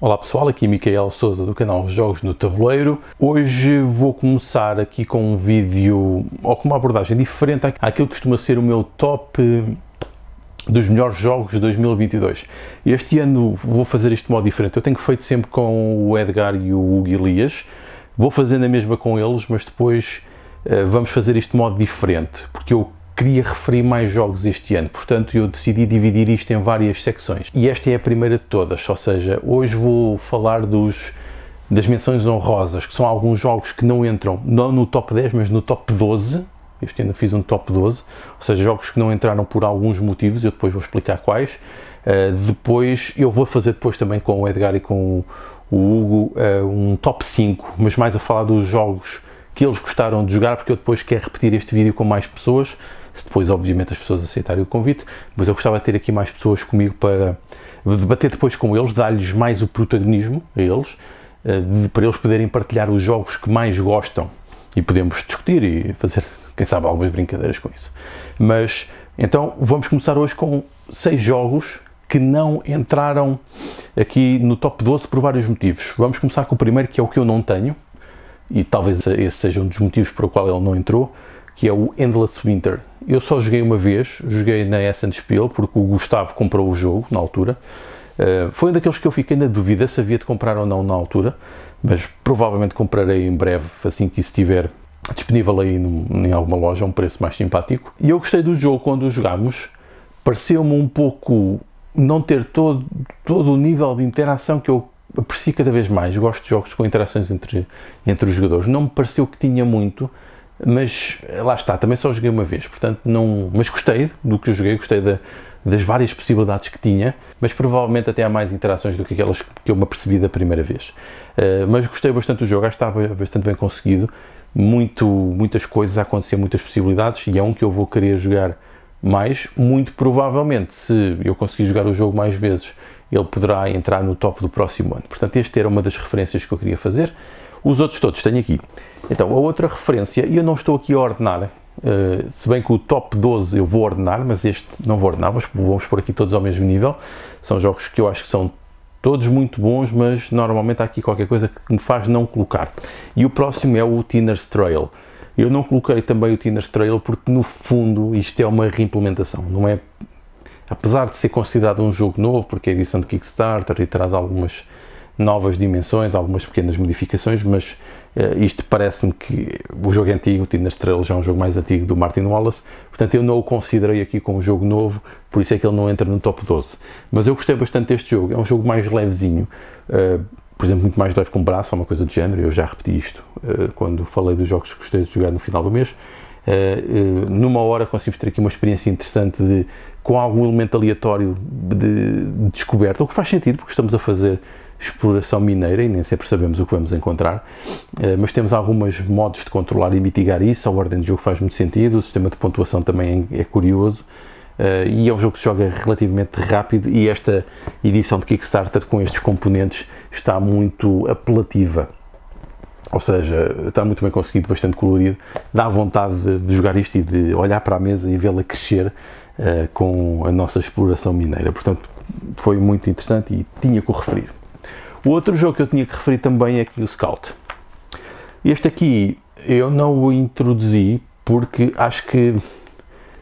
Olá pessoal, aqui Micael Souza do canal Jogos no Tabuleiro. Hoje vou começar aqui com um vídeo ou com uma abordagem diferente àquilo que costuma ser o meu top eh, dos melhores jogos de 2022. Este ano vou fazer isto de modo diferente. Eu tenho feito sempre com o Edgar e o Hugo Elias. Vou fazendo a mesma com eles, mas depois eh, vamos fazer isto de modo diferente, porque eu queria referir mais jogos este ano, portanto eu decidi dividir isto em várias secções. E esta é a primeira de todas, ou seja, hoje vou falar dos das menções honrosas, que são alguns jogos que não entram não no top 10, mas no top 12. Este ano fiz um top 12, ou seja, jogos que não entraram por alguns motivos, eu depois vou explicar quais. Uh, depois, eu vou fazer depois também com o Edgar e com o Hugo uh, um top 5, mas mais a falar dos jogos que eles gostaram de jogar, porque eu depois quero repetir este vídeo com mais pessoas, se depois, obviamente, as pessoas aceitarem o convite, mas eu gostava de ter aqui mais pessoas comigo para debater depois com eles, dar-lhes mais o protagonismo a eles, eh, para eles poderem partilhar os jogos que mais gostam e podemos discutir e fazer, quem sabe, algumas brincadeiras com isso. Mas então vamos começar hoje com seis jogos que não entraram aqui no top 12 por vários motivos. Vamos começar com o primeiro, que é o que eu não tenho, e talvez esse seja um dos motivos por o qual ele não entrou, que é o Endless Winter. Eu só joguei uma vez, joguei na Essence Spiel, porque o Gustavo comprou o jogo na altura. Uh, foi um daqueles que eu fiquei na dúvida se havia de comprar ou não na altura, mas provavelmente comprarei em breve, assim que isso estiver disponível aí no, em alguma loja a um preço mais simpático. E eu gostei do jogo quando o jogámos, pareceu-me um pouco não ter todo, todo o nível de interação que eu aprecio cada vez mais. Eu gosto de jogos com interações entre, entre os jogadores, não me pareceu que tinha muito mas lá está, também só joguei uma vez, portanto não, mas gostei do que eu joguei, gostei da, das várias possibilidades que tinha, mas provavelmente até há mais interações do que aquelas que eu me apercebi da primeira vez. Uh, mas gostei bastante do jogo, acho que estava bastante bem conseguido, muito, muitas coisas a acontecer, muitas possibilidades, e é um que eu vou querer jogar mais, muito provavelmente, se eu conseguir jogar o jogo mais vezes, ele poderá entrar no top do próximo ano. Portanto, esta era uma das referências que eu queria fazer. Os outros todos tenho aqui. Então, a outra referência, e eu não estou aqui a ordenar, Uh, se bem que o top 12 eu vou ordenar, mas este não vou ordenar, vamos, vamos pôr aqui todos ao mesmo nível. São jogos que eu acho que são todos muito bons, mas normalmente há aqui qualquer coisa que me faz não colocar. E o próximo é o Tinner's Trail. Eu não coloquei também o Tinner's Trail porque, no fundo, isto é uma reimplementação, não é? Apesar de ser considerado um jogo novo, porque é edição de Kickstarter e traz algumas novas dimensões, algumas pequenas modificações, mas uh, isto parece-me que o jogo é antigo, o Tinder Estrelas já é um jogo mais antigo do Martin Wallace, portanto eu não o considerei aqui como um jogo novo, por isso é que ele não entra no top 12. Mas eu gostei bastante deste jogo, é um jogo mais levezinho, uh, por exemplo, muito mais leve com o braço, ou uma coisa do género, eu já repeti isto uh, quando falei dos jogos que gostei de jogar no final do mês. numa hora conseguimos ter aqui uma experiência interessante de, com algum elemento aleatório de, de descoberta, o que faz sentido, porque estamos a fazer exploração mineira e nem sempre sabemos o que vamos encontrar, eh, mas temos alguns modos de controlar e mitigar isso, a ordem de jogo faz muito sentido, o sistema de pontuação também é, é curioso, eh, e é um jogo que se joga relativamente rápido e esta edição de Kickstarter com estes componentes está muito apelativa. Ou seja, está muito bem conseguido, bastante colorido, dá vontade de, jogar isto e de olhar para a mesa e vê-la crescer eh, com a nossa exploração mineira. Portanto, foi muito interessante e tinha que o referir. O outro jogo que eu tinha que referir também é aqui o Scout. Este aqui eu não o introduzi porque acho que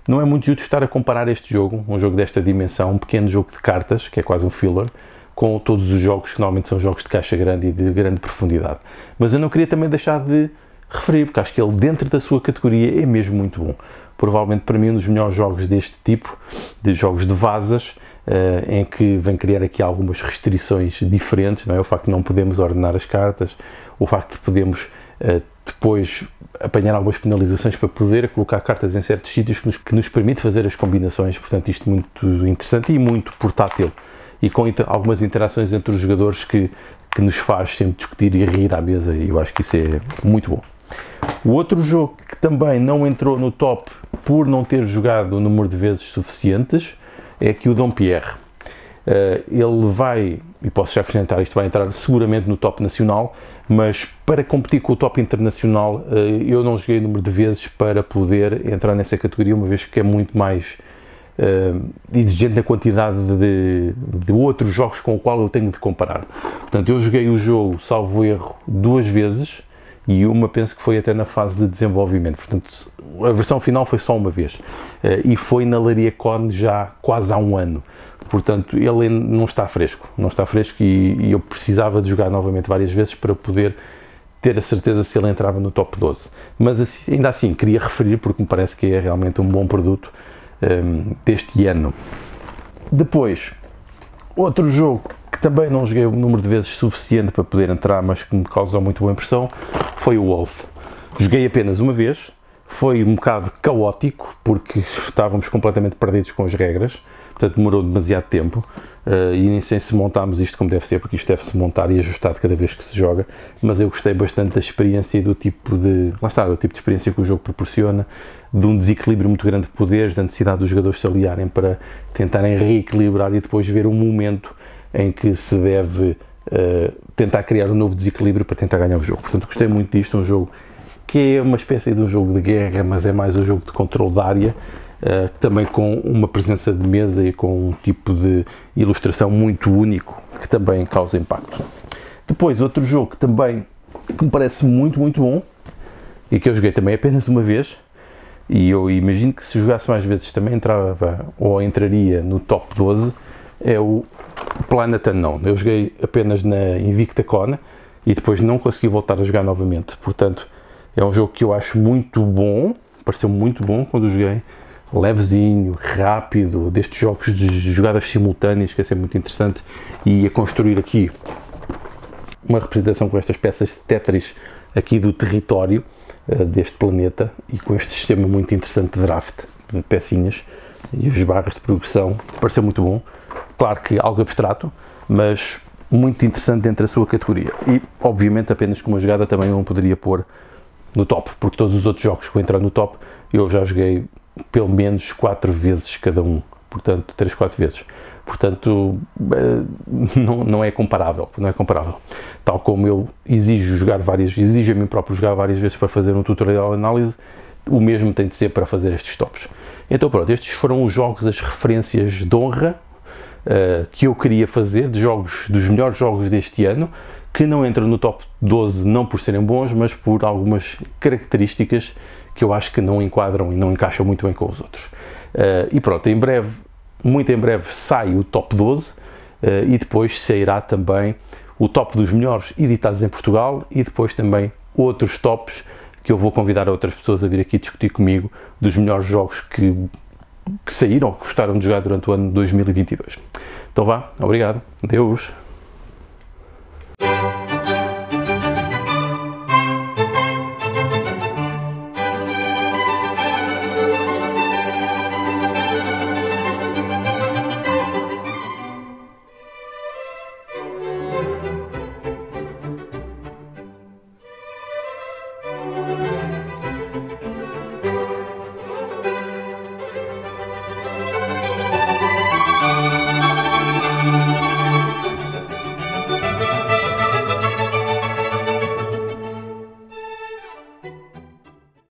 não é muito justo estar a comparar este jogo, um jogo desta dimensão, um pequeno jogo de cartas, que é quase um filler, com todos os jogos que normalmente são jogos de caixa grande e de grande profundidade. Mas eu não queria também deixar de referir, porque acho que ele, dentro da sua categoria, é mesmo muito bom. Provavelmente para mim, um dos melhores jogos deste tipo, de jogos de vasas, uh, em que vem criar aqui algumas restrições diferentes, não é? O facto de não podemos ordenar as cartas, o facto de podemos uh, eh, depois apanhar algumas penalizações para poder colocar cartas em certos sítios que nos, que nos permite fazer as combinações, portanto, isto muito interessante e muito portátil. E com inter algumas interações entre os jogadores que, que nos faz sempre discutir e rir à mesa, e eu acho que isso é muito bom. O outro jogo que também não entrou no top por não ter jogado o número de vezes suficientes é que o Dom Pierre. Uh, ele vai, e posso já acrescentar, isto vai entrar seguramente no top nacional, mas para competir com o top internacional uh, eu não joguei o número de vezes para poder entrar nessa categoria, uma vez que é muito mais uh, exigente na quantidade de, de, outros jogos com o qual eu tenho de comparar. Portanto, eu joguei o jogo, salvo erro, duas vezes, e uma penso que foi até na fase de desenvolvimento. Portanto, a versão final foi só uma vez eh, e foi na Laria Con já quase há um ano. Portanto, ele não está fresco, não está fresco e, e eu precisava de jogar novamente várias vezes para poder ter a certeza se ele entrava no top 12. Mas assim, ainda assim, queria referir porque me parece que é realmente um bom produto um, ehm, deste ano. Depois, outro jogo que também não joguei o número de vezes suficiente para poder entrar, mas que me causou muito boa impressão, foi o Wolf. Joguei apenas uma vez, foi um bocado caótico, porque estávamos completamente perdidos com as regras, portanto demorou demasiado tempo, uh, e nem sei se montámos isto como deve ser, porque isto deve-se montar e ajustar de cada vez que se joga, mas eu gostei bastante da experiência e do tipo de, lá está, do tipo de experiência que o jogo proporciona, de um desequilíbrio muito grande de poderes, da necessidade dos jogadores se aliarem para tentarem reequilibrar e depois ver o momento em que se deve uh, tentar criar um novo desequilíbrio para tentar ganhar o jogo. Portanto, gostei muito disto, é um jogo que é uma espécie de um jogo de guerra, mas é mais um jogo de controle da área, uh, também com uma presença de mesa e com um tipo de ilustração muito único, que também causa impacto. Depois, outro jogo que também que me parece muito, muito bom, e que eu joguei também apenas uma vez, e eu imagino que se jogasse mais vezes também entrava ou entraria no top 12, é o Planet Unknown. Eu joguei apenas na Invicta Con e depois não consegui voltar a jogar novamente. Portanto, é um jogo que eu acho muito bom, pareceu muito bom quando joguei. Levezinho, rápido, destes jogos de jogadas simultâneas, que é sempre muito interessante. E a construir aqui uma representação com estas peças de Tetris aqui do território uh, deste planeta e com este sistema muito interessante de draft de pecinhas e as barras de progressão. Pareceu muito bom claro que algo abstrato, mas muito interessante dentro da sua categoria. E, obviamente, apenas com uma jogada também não poderia pôr no top, porque todos os outros jogos que entrar no top eu já joguei pelo menos 4 vezes cada um, portanto, 3, 4 vezes. Portanto, eh, não, não é comparável, não é comparável. Tal como eu exijo jogar várias, exijo a mim próprio jogar várias vezes para fazer um tutorial de análise, o mesmo tem de ser para fazer estes tops. Então pronto, estes foram os jogos, as referências de honra uh, que eu queria fazer, de jogos, dos melhores jogos deste ano, que não entram no top 12 não por serem bons, mas por algumas características que eu acho que não enquadram e não encaixam muito bem com os outros. Uh, e pronto, em breve, muito em breve, sai o top 12 uh, eh, e depois sairá também o top dos melhores editados em Portugal e depois também outros tops que eu vou convidar outras pessoas a vir aqui discutir comigo dos melhores jogos que que saíram ou que gostaram de jogar durante o ano 2022. Então vá, obrigado, Deus.